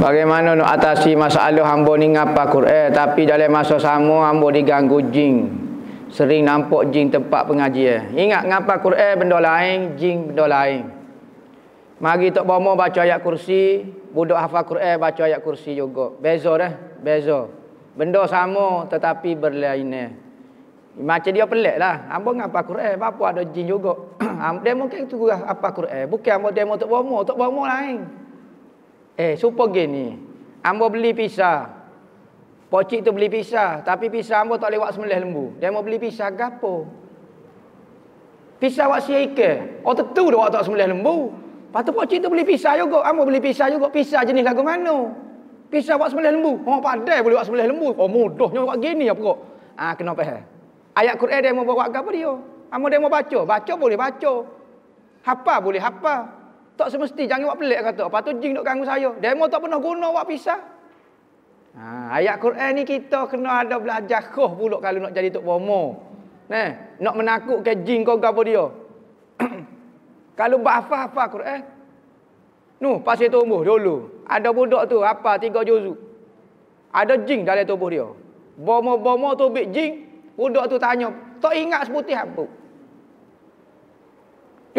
Bagaimana nak atasi masalah hamba ni ngapa Quran tapi dalam masa sama hamba diganggu jin. Sering nampak jin tempat pengajian. Ingat ngapa Quran eh, benda lain, jin benda lain. Mari tok bomo baca ayat kursi, budak hafal Quran baca ayat kursi juga. Beza dah, beza. Benda sama tetapi berlainan. Macam dia pelik lah. Ambo dengan apa Quran? Bapa ada jin juga. dia mungkin tu apa Quran? Bukan ambo demo tok bomo, tok bomo lain. Eh, super gain ni. Ambo beli pisah, Pocik tu beli pisah, tapi pisah ambo tak lewat sembelih lembu. Dia mau beli pisa gapo? Pisa wak siike. Oh tentu dia wak tak sembelih lembu. Patu pocik tu beli pisa juga. Ambo beli pisa juga. pisah jenis lagu mana? Pisah wak sembelih lembu. Oh padai boleh wak sembelih lembu. Oh mudahnya wak gini apa kok? Ah kenapa? paham. Ayat Quran dia mau buat apa dia? Ambo dia mau baca. Baca boleh baca. hapa boleh hapa. Tak semesti jangan buat pelik kata. Apa tu jing duk ganggu saya. Demo tak pernah guna buat pisah. Ha, ayat Quran ni kita kena ada belajar khuf pula kalau nak jadi tok bomo. Neh, nak ke jing kau gapo dia. kalau bahfah-fah Quran. Nuh, pasir tumbuh dulu. Ada budak tu, apa, tiga juzuk. Ada jing dalam tubuh dia. Bomo-bomo tu bik jing. Budak tu tanya, tak ingat seputih apa.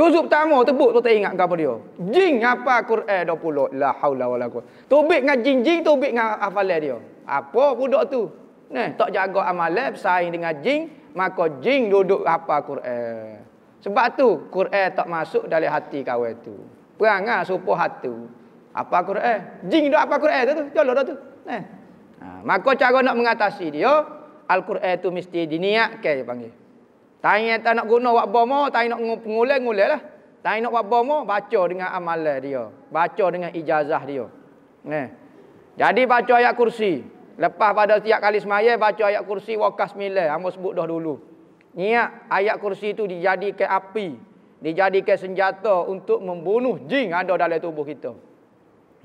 Juzuk pertama tebuk tu tak ingat apa dia. Jing apa Quran 20 la haula wala quwwata. Tobik dengan jing-jing tobik dengan hafalan dia. Apa budak tu? Neh, tak jaga amalan bersaing dengan jing, maka jing duduk apa Quran. Sebab tu Quran tak masuk dalam hati kau itu. Perangai supo hatu. Apa Quran? Jing duduk apa Quran tu? Jalan dah tu. Nah. Ha, maka cara nak mengatasi dia, Al-Quran itu mesti diniatkan panggil. Tanya tak nak guna buat bomo, tanya nak ngulai, ngulai lah. Tanya nak buat bomo, baca dengan amalan dia. Baca dengan ijazah dia. Eh. Jadi baca ayat kursi. Lepas pada tiap kali semaya, baca ayat kursi wakas sembilan. Amba sebut dah dulu. Niat ayat kursi itu dijadikan api. Dijadikan senjata untuk membunuh jing ada dalam tubuh kita.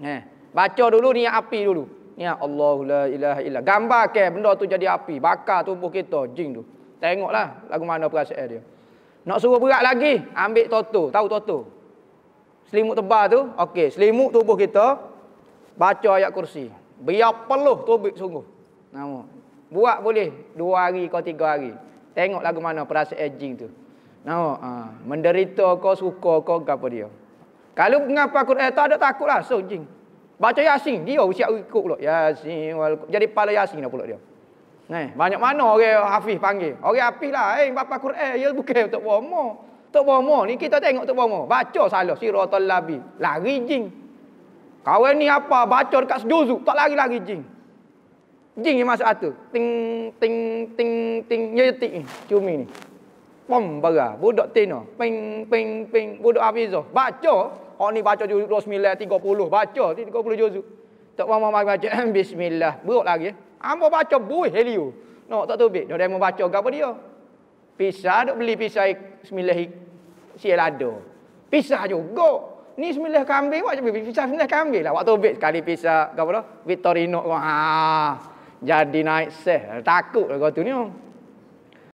Eh. Baca dulu niat api dulu. Niat ya Allah la ilaha illa. Gambarkan benda tu jadi api. Bakar tubuh kita jing tu. Tengoklah lagu mana perasaan dia. Nak suruh berat lagi, ambil toto. Tahu toto? Selimut tebal tu, okey. Selimut tubuh kita, baca ayat kursi. Biar peluh tubik sungguh. Nama. Buat boleh dua hari kau tiga hari. Tengok lagu mana perasaan jing tu. Nama. Ha. Menderita kau, suka kau, apa dia. Kalau mengapa Quran tu ada takutlah. So, jing. Baca Yasin. Dia usia ikut pula. Yasin. Jadi pala Yasin lah pula dia. Eh, banyak mana orang Hafiz panggil. Orang Hafiz lah. Eh, bapa Quran. Ya, bukan untuk bomo. Untuk bomo. Ni kita tengok untuk bomo. Baca salah. Siratul Labi. Lari jing. Kawan ni apa? Baca dekat sejuzuk. Tak lari-lari jing. Jing yang masuk atas. Ting, ting, ting, ting. Ya, ya ting. Cumi ni. Pom, bara. Budak tino. Ping, ping, ping. Budak Hafizah. Baca. Orang ni baca juzuk 29, 30. Baca. 30 juzuk. Tok Mama mari baca. Bismillah. Buruk lagi. Eh. Hamba ah, baca buih Helio. No, tak tahu bet. Dia baca ke dia? Pisah duk beli pisah semilih sial ada. Pisah juga. Ni semilih kambing buat macam pisah semilih kambing lah. Waktu bet sekali pisah ke apa dah? Victorino. Ha. Ah, jadi naik seh. Takut lah kau tu ni. Oh.